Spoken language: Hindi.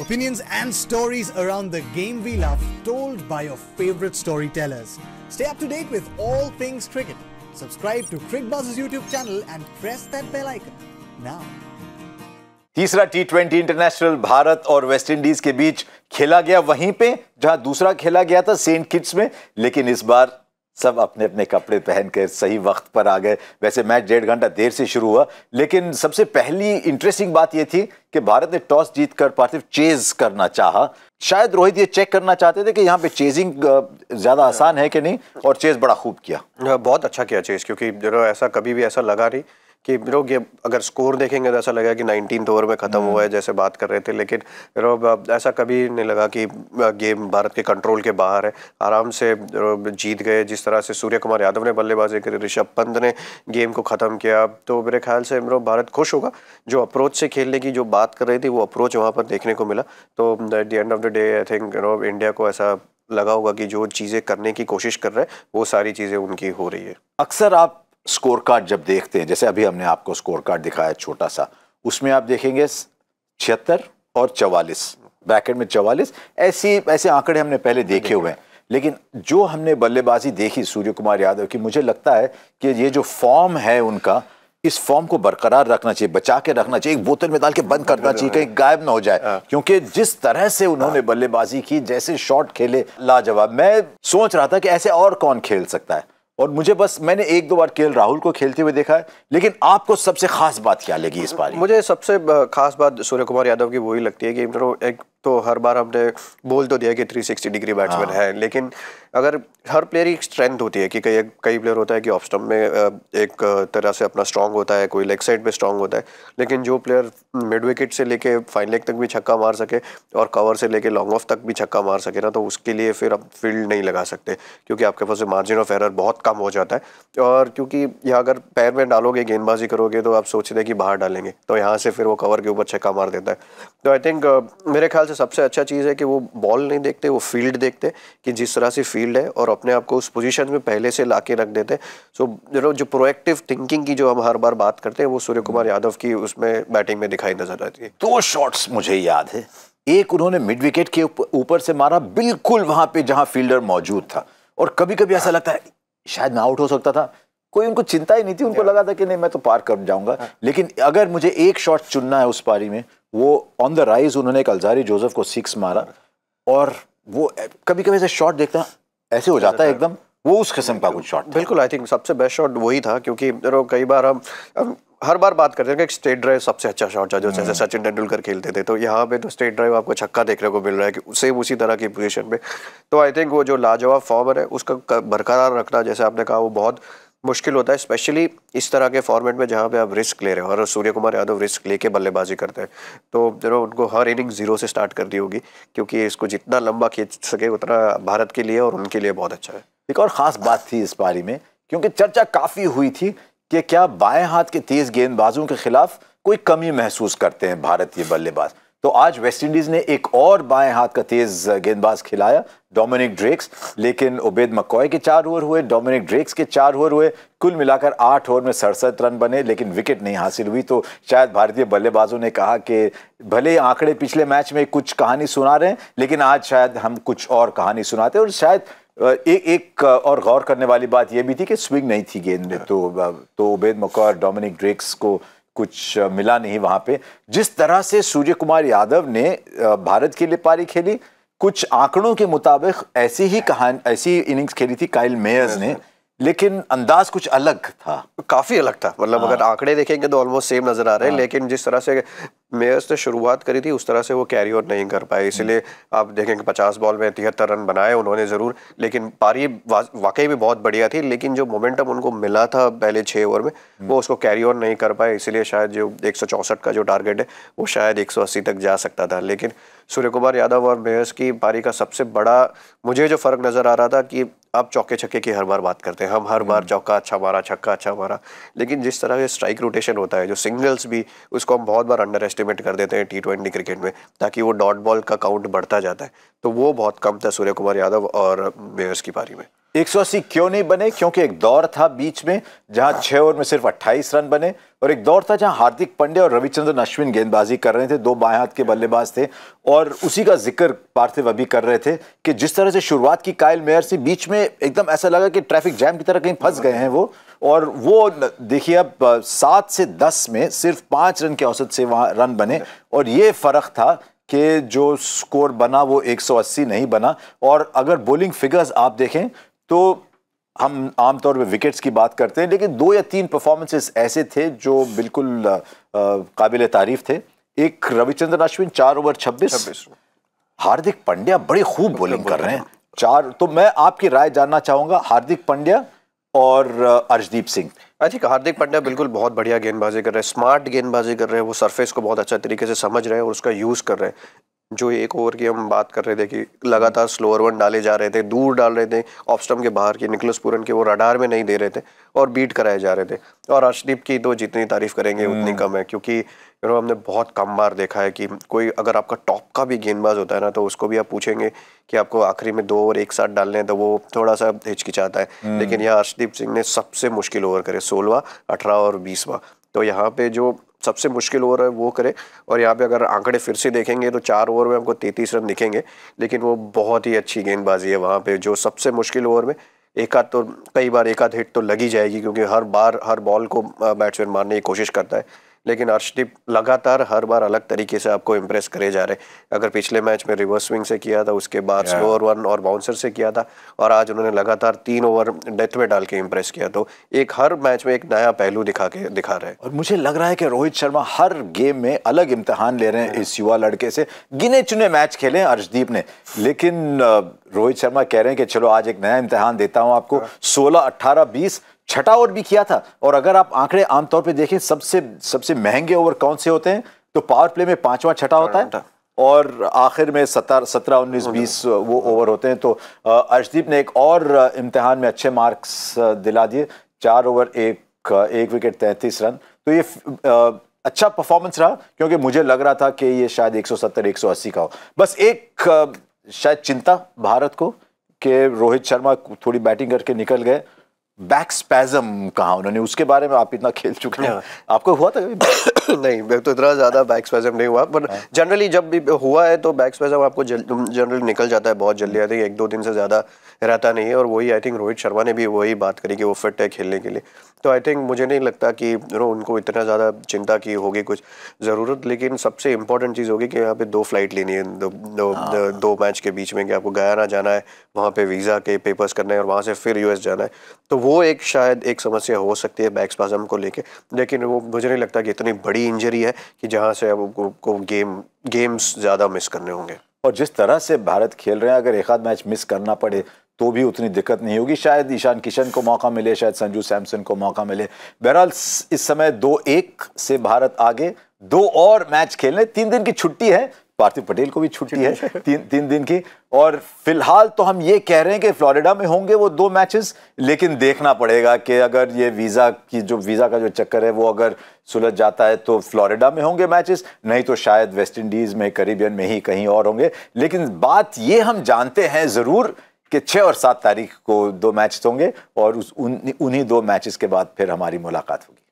opinions and stories around the game we love told by your favorite storytellers. Stay up to date with all things cricket. Subscribe to CricBuzz's YouTube channel and press that bell icon now. तीसरा टी20 इंटरनेशनल भारत और वेस्टइंडीज के बीच खेला गया वहीं पे जहां दूसरा खेला गया था सेंट किट्स में लेकिन इस बार सब अपने अपने कपड़े पहन कर सही वक्त पर आ गए वैसे मैच डेढ़ घंटा देर से शुरू हुआ लेकिन सबसे पहली इंटरेस्टिंग बात यह थी कि भारत ने टॉस जीत कर पार्थिव चेज करना चाहा शायद रोहित ये चेक करना चाहते थे कि यहाँ पे चेजिंग ज़्यादा आसान है कि नहीं और चेज बड़ा खूब किया बहुत अच्छा किया चेज क्योंकि ऐसा कभी भी ऐसा लगा नहीं कि रो ये अगर स्कोर देखेंगे तो ऐसा लगेगा कि नाइनटीन ओवर में ख़त्म हुआ है हम्म। जैसे बात कर रहे थे लेकिन रो ऐसा कभी नहीं लगा कि गेम भारत के कंट्रोल के बाहर है आराम से जीत गए जिस तरह से सूर्य कुमार यादव ने बल्लेबाजी करी ऋषभ पंत ने गेम को ख़त्म किया तो मेरे ख्याल से रो भारत खुश होगा जो अप्रोच से खेलने की जो बात कर रही थी वो अप्रोच वहाँ पर देखने को मिला तो at the end of the day I think no India को ऐसा लगा होगा कि जो चीज़ें करने की कोशिश कर रहे हैं वो सारी चीज़ें उनकी हो रही है अक्सर आप स्कोर कार्ड जब देखते हैं जैसे अभी हमने आपको स्कोर कार्ड दिखाया छोटा सा उसमें आप देखेंगे छिहत्तर और चवालीस ब्रैकेट में चवालीस ऐसी ऐसे आंकड़े हमने पहले देखे हुए हैं लेकिन जो हमने बल्लेबाजी देखी सूर्य कुमार यादव की मुझे लगता है कि ये जो फॉर्म है उनका इस फॉर्म को बरकरार रखना चाहिए बचा के रखना चाहिए एक बोतल में डाल के बंद करना चाहिए कहीं गायब ना हो जाए हाँ। क्योंकि जिस तरह से उन्होंने हाँ। बल्लेबाजी की जैसे शॉट खेले लाजवाब मैं सोच रहा था कि ऐसे और कौन खेल सकता है और मुझे बस मैंने एक दो बार के राहुल को खेलते हुए देखा है लेकिन आपको सबसे खास बात क्या लगी इस बार मुझे सबसे खास बात सूर्य कुमार यादव की वही लगती है कि एक तो हर बार हमने बोल तो दिया कि 360 डिग्री बैट्समैन है लेकिन अगर हर प्लेयर की स्ट्रेंथ होती है कि कई कई प्लेयर होता है कि ऑफ स्टम्प में एक तरह से अपना स्ट्रांग होता है कोई लेग साइड पे स्ट्रांग होता है लेकिन जो प्लेयर मिड विकेट से लेके फाइन लेग तक भी छक्का मार सके और कवर से लेके लॉन्ग ऑफ तक भी छक्का मार सके ना तो उसके लिए फिर आप फील्ड नहीं लगा सकते क्योंकि आपके पास मार्जिन ऑफ एरर बहुत कम हो जाता है और क्योंकि यहाँ अगर पैर में डालोगे गेंदबाजी करोगे तो आप सोचते हैं कि बाहर डालेंगे तो यहाँ से फिर वो कवर के ऊपर छक्का मार देता है तो आई थिंक मेरे ख्याल से सबसे अच्छा चीज़ है कि वो बॉल नहीं देखते वो फील्ड देखते कि जिस तरह से फील्ड है और अपने आप को उस पोजीशन में पहले से ला के रख देते सो यू नो जो प्रोएक्टिव थिंकिंग की जो हम हर बार बात करते हैं वो सूर्य कुमार हम्म। यादव की उसमें बैटिंग में दिखाई नजर आती है दो शॉट्स मुझे याद है एक उन्होंने मिड विकेट के ऊपर से मारा बिल्कुल वहां पे जहां फील्डर मौजूद था और कभी कभी ऐसा लगता है शायद मैं आउट हो सकता था कोई उनको चिंता ही नहीं थी उनको लगा था कि नहीं मैं तो पार कर जाऊंगा हाँ। लेकिन अगर मुझे एक शॉट चुनना है उस पारी में वो ऑन द राइज उन्होंने एक अलजारी जोसेफ को सिक्स मारा और वो कभी कभी ऐसे शॉट देखता ऐसे हो जाता है एकदम वो उस किस्म का कुछ शॉट बिल्कुल आई थिंक सबसे बेस्ट शॉट वही था क्योंकि कई बार हम हर बार बात करते हैं कि स्टेट ड्राइव सबसे अच्छा शॉट था जो जैसे हम्म। सचिन तेंदुलकर खेलते थे तो यहाँ पे तो स्टेट ड्राइव आपको छक्का देखने को मिल रहा है कि सेम उसी तरह की पोजीशन में तो आई थिंक वो जो लाजवाब फॉर्मर है उसका बरकरार रखना जैसे आपने कहा वो बहुत मुश्किल होता है स्पेशली इस तरह के फॉर्मेट में जहाँ पे आप रिस्क ले रहे हो और सूर्य कुमार यादव रिस्क लेके बल्लेबाजी करते हैं तो जो उनको हर इनिंग जीरो से स्टार्ट करनी होगी क्योंकि इसको जितना लंबा खींच सके उतना भारत के लिए और उनके लिए बहुत अच्छा है एक और ख़ास बात थी इस बारी में क्योंकि चर्चा काफ़ी हुई थी कि क्या बाएं हाथ के तेज़ गेंदबाजों के खिलाफ कोई कमी महसूस करते हैं भारतीय बल्लेबाज तो आज वेस्ट इंडीज़ ने एक और बाएं हाथ का तेज़ गेंदबाज खिलाया डोमिनिक ड्रेक्स लेकिन उबेद मकोय के चार ओवर हुए डोमिनिक ड्रेक्स के चार ओवर हुए कुल मिलाकर आठ ओवर में सड़सठ रन बने लेकिन विकेट नहीं हासिल हुई तो शायद भारतीय बल्लेबाजों ने कहा कि भले आंकड़े पिछले मैच में कुछ कहानी सुना रहे हैं लेकिन आज शायद हम कुछ और कहानी सुनाते और शायद एक एक और गौर करने वाली बात यह भी थी कि स्विंग नहीं थी गेंद में तो उबेद मकोय तो और डोमिनिक ड्रेक्स को कुछ मिला नहीं वहाँ पे जिस तरह से सूर्य कुमार यादव ने भारत के लिए पारी खेली कुछ आंकड़ों के मुताबिक ऐसी ही कहानी ऐसी इनिंग्स खेली थी काइल मेयर्स ने लेकिन अंदाज कुछ अलग था काफी अलग था मतलब हाँ। अगर आंकड़े देखेंगे तो ऑलमोस्ट सेम नजर आ रहे हैं हाँ। लेकिन जिस तरह से मेयर्स ने शुरुआत करी थी उस तरह से वो कैरी ओवर नहीं कर पाए इसलिए आप देखें कि पचास बॉल में तिहत्तर रन बनाए उन्होंने ज़रूर लेकिन पारी वाकई भी बहुत बढ़िया थी लेकिन जो मोमेंटम उनको मिला था पहले छः ओवर में वो उसको कैरी ओवर नहीं कर पाए इसलिए शायद जो एक का जो टारगेट है वो शायद एक तक जा सकता था लेकिन सूर्य कुमार यादव और मेयर्स की पारी का सबसे बड़ा मुझे जो फ़र्क नज़र आ रहा था कि आप चौके छक्के की हर बार बात करते हैं हम हर बार हम्म। चौका अच्छा मारा छक्का अच्छा मारा लेकिन जिस तरह से स्ट्राइक रोटेशन होता है जो सिंगल्स भी उसको हम बहुत बार अंडर एस्टिमेट कर देते हैं टी क्रिकेट में ताकि वो डॉट बॉल का काउंट बढ़ता जाता है तो वो बहुत कम था सूर्य कुमार यादव और मेयर्स की पारी में एक क्यों नहीं बने क्योंकि एक दौर था बीच में जहां हाँ। छह ओवर में सिर्फ 28 रन बने और एक दौर था जहां हार्दिक पांड्या और रविचंद्रन अश्विन गेंदबाजी कर रहे थे दो बाएं हाथ के बल्लेबाज थे और उसी का जिक्र पार्थिव अभी कर रहे थे कि जिस तरह से शुरुआत की कायल मेयर से बीच में एकदम ऐसा लगा कि ट्रैफिक जैम की तरह कहीं फंस गए हैं वो और वो देखिए अब सात से दस में सिर्फ पाँच रन के औसत से वहाँ रन बने और ये फ़र्क था कि जो स्कोर बना वो 180 नहीं बना और अगर बोलिंग फिगर्स आप देखें तो हम आमतौर पे विकेट्स की बात करते हैं लेकिन दो या तीन परफॉर्मेंसेस ऐसे थे जो बिल्कुल काबिल तारीफ थे एक रविचंद्र अश्विन चार ओवर छब्बीस हार्दिक पंड्या बड़ी खूब बोलिंग मतलब कर रहे हैं चार तो मैं आपकी राय जानना चाहूँगा हार्दिक पंड्या और अर्शदीप सिंह आई हाँ थिंक हार्दिक पांड्या बिल्कुल बहुत बढ़िया गेंदबाजी कर रहे हैं स्मार्ट गेंदबाजी कर रहे हैं वो सरफेस को बहुत अच्छा तरीके से समझ रहे हैं और उसका यूज़ कर रहे हैं जो एक ओवर की हम बात कर रहे थे कि लगातार स्लोअर वन डाले जा रहे थे दूर डाल रहे थे ऑप्स्टम के बाहर की निकलस पूरन के वो रडार में नहीं दे रहे थे और बीट कराए जा रहे थे और अर्शदीप की तो जितनी तारीफ करेंगे उतनी हम्म। कम है क्योंकि यू नो हमने बहुत कम बार देखा है कि कोई अगर आपका टॉप का भी गेंदबाज होता है ना तो उसको भी आप पूछेंगे कि आपको आखिरी में दो ओवर एक साथ डालने हैं तो वो थोड़ा सा हिचकिचाता है हम्म। लेकिन यहाँ अर्शदीप सिंह ने सबसे मुश्किल ओवर करे सोलवा अठारह और बीसवा तो यहाँ पे जो सबसे मुश्किल ओवर है वो करे और यहाँ पे अगर आंकड़े फिर से देखेंगे तो चार ओवर में हमको तैतीस रन दिखेंगे लेकिन वो बहुत ही अच्छी गेंदबाजी है वहाँ पे जो सबसे मुश्किल ओवर में एक आध तो कई बार एक आध हिट तो लगी जाएगी क्योंकि हर बार हर बॉल को बैट्समैन मारने की कोशिश करता है लेकिन अर्शदीप लगातार हर बार अलग तरीके से आपको इम्प्रेस करे जा रहे अगर पिछले मैच में रिवर्स स्विंग से किया था उसके बाद स्लो वन और बाउंसर से किया था और आज उन्होंने लगातार तीन ओवर डेथ में डाल के इम्प्रेस किया तो एक हर मैच में एक नया पहलू दिखा के दिखा रहे और मुझे लग रहा है कि रोहित शर्मा हर गेम में अलग इम्तहान ले रहे हैं इस युवा लड़के से गिने चुने मैच खेले अर्शदीप ने लेकिन रोहित शर्मा कह रहे हैं कि चलो आज एक नया इम्तहान देता हूँ आपको सोलह अट्ठारह बीस छठा ओवर भी किया था और अगर आप आंकड़े आमतौर पर देखें सबसे सबसे महंगे ओवर कौन से होते हैं तो पावर प्ले में पांचवा छठा होता है और आखिर में सतर सत्रह उन्नीस बीस वो ओवर होते हैं तो अर्शदीप ने एक और इम्तहान में अच्छे मार्क्स दिला दिए चार ओवर एक एक विकेट तैंतीस रन तो ये अच्छा परफॉर्मेंस रहा क्योंकि मुझे लग रहा था कि ये शायद 170 180 का हो बस एक शायद चिंता भारत को कि रोहित शर्मा थोड़ी बैटिंग करके निकल गए बैक स्पैजम कहा उन्होंने उसके बारे में आप इतना खेल चुके हैं हाँ। आपको हुआ था कभी नहीं मैं तो इतना ज़्यादा बैक स्पैजम नहीं हुआ पर जनरली हाँ। जब भी हुआ है तो बैक स्पैजम आपको जनरली निकल जाता है बहुत जल्दी आई थिंक एक दो दिन से ज़्यादा रहता नहीं है और वही आई थिंक रोहित शर्मा ने भी वही बात करी कि वो फिट है खेलने के लिए तो आई थिंक मुझे नहीं लगता कि यू नो उनको इतना ज़्यादा चिंता की होगी कुछ ज़रूरत लेकिन सबसे इम्पॉर्टेंट चीज़ होगी कि यहाँ पे दो फ्लाइट लेनी है दो, दो, हाँ। दो, दो मैच के बीच में कि आपको गयाना जाना है वहाँ पे वीज़ा के पेपर्स करने हैं और वहाँ से फिर यूएस जाना है तो वो वो एक शायद एक समस्या हो सकती है बैक स्पाजम को लेके लेकिन वो मुझे नहीं लगता कि इतनी बड़ी इंजरी है कि जहाँ से अब को गेम गेम्स ज़्यादा मिस करने होंगे और जिस तरह से भारत खेल रहे हैं अगर एक आध मैच मिस करना पड़े तो भी उतनी दिक्कत नहीं होगी शायद ईशान किशन को मौका मिले शायद संजू सैमसन को मौका मिले बहरहाल इस समय दो एक से भारत आगे दो और मैच खेलने तीन दिन की छुट्टी है पार्थिव पटेल को भी छुट्टी है तीन तीन दिन की और फिलहाल तो हम ये कह रहे हैं कि फ्लोरिडा में होंगे वो दो मैचेस लेकिन देखना पड़ेगा कि अगर ये वीज़ा की जो वीज़ा का जो चक्कर है वो अगर सुलझ जाता है तो फ्लोरिडा में होंगे मैचेस नहीं तो शायद वेस्ट इंडीज़ में करीबियन में ही कहीं और होंगे लेकिन बात ये हम जानते हैं ज़रूर कि छः और सात तारीख को दो मैच होंगे और उस उन, उन्हीं दो मैचेस के बाद फिर हमारी मुलाकात होगी